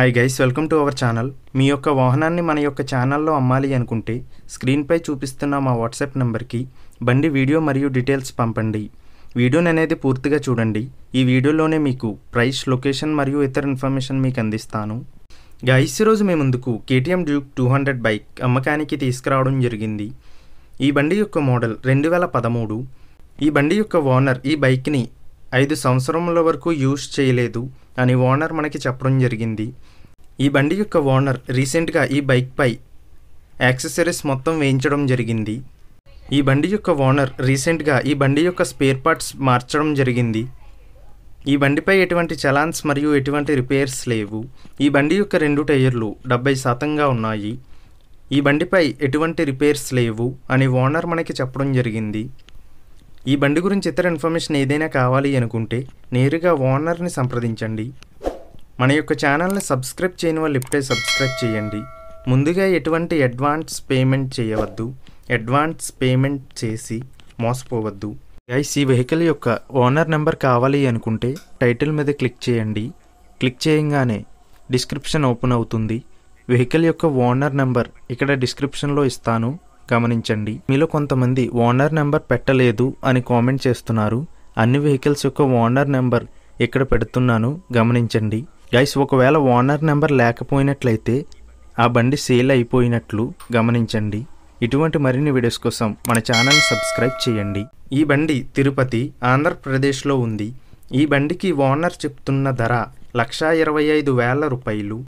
hi guys welcome to our channel మీ యొక్క వాహనాన్ని మన యొక్క ఛానల్లో అమ్మాలి అనుకుంటే స్క్రీన్పై చూపిస్తున్న మా వాట్సాప్ నెంబర్కి బండి వీడియో మరియు డీటెయిల్స్ పంపండి వీడియోని అనేది పూర్తిగా చూడండి ఈ వీడియోలోనే మీకు ప్రైస్ లొకేషన్ మరియు ఇతర ఇన్ఫర్మేషన్ మీకు అందిస్తాను గైస్ రోజు మీ ముందుకు KTM Duke two hundred bike అమ్మకానికి తీసుకురావడం జరిగింది ఈ బండి యొక్క మోడల్ రెండు వేల పదమూడు ఈ బండి యొక్క ఓనర్ ఈ బైక్ని ఐదు సంవత్సరముల వరకు యూజ్ చేయలేదు అని ఓనర్ మనకి చెప్పడం జరిగింది ఈ బండి యొక్క ఓనర్ రీసెంట్గా ఈ బైక్పై యాక్సెసరీస్ మొత్తం వేయించడం జరిగింది ఈ బండి యొక్క ఓనర్ రీసెంట్గా ఈ బండి యొక్క స్పేర్ పార్ట్స్ మార్చడం జరిగింది ఈ బండిపై ఎటువంటి చలాన్స్ మరియు ఎటువంటి రిపేర్స్ లేవు ఈ బండి యొక్క రెండు టైర్లు డెబ్బై శాతంగా ఉన్నాయి ఈ బండిపై ఎటువంటి రిపేర్స్ లేవు అని ఓనర్ మనకి చెప్పడం జరిగింది ఈ బండి గురించి ఇతర ఇన్ఫర్మేషన్ ఏదైనా కావాలి అనుకుంటే నేరుగా ఓనర్ని సంప్రదించండి మన యొక్క ఛానల్ని సబ్స్క్రైబ్ చేయని వాళ్ళు ఇప్పుడే సబ్స్క్రైబ్ చేయండి ముందుగా ఎటువంటి అడ్వాన్స్ పేమెంట్ చేయవద్దు అడ్వాన్స్ పేమెంట్ చేసి మోసపోవద్దు గైస్ ఈ వెహికల్ యొక్క ఓనర్ నెంబర్ కావాలి అనుకుంటే టైటిల్ మీద క్లిక్ చేయండి క్లిక్ చేయంగానే డిస్క్రిప్షన్ ఓపెన్ అవుతుంది వెహికల్ యొక్క ఓనర్ నెంబర్ ఇక్కడ డిస్క్రిప్షన్లో ఇస్తాను గమనించండి మీలో కొంతమంది ఓనర్ నెంబర్ పెట్టలేదు అని కామెంట్ చేస్తున్నారు అన్ని వెహికల్స్ యొక్క ఓనర్ నెంబర్ ఇక్కడ పెడుతున్నాను గమనించండి గైస్ ఒకవేళ ఓనర్ నెంబర్ లేకపోయినట్లయితే ఆ బండి సేల్ అయిపోయినట్లు గమనించండి ఇటువంటి మరిన్ని వీడియోస్ కోసం మన ఛానల్ సబ్స్క్రైబ్ చేయండి ఈ బండి తిరుపతి ఆంధ్రప్రదేశ్లో ఉంది ఈ బండికి ఓనర్ చెప్తున్న ధర లక్షా ఇరవై ఐదు వేల రూపాయలు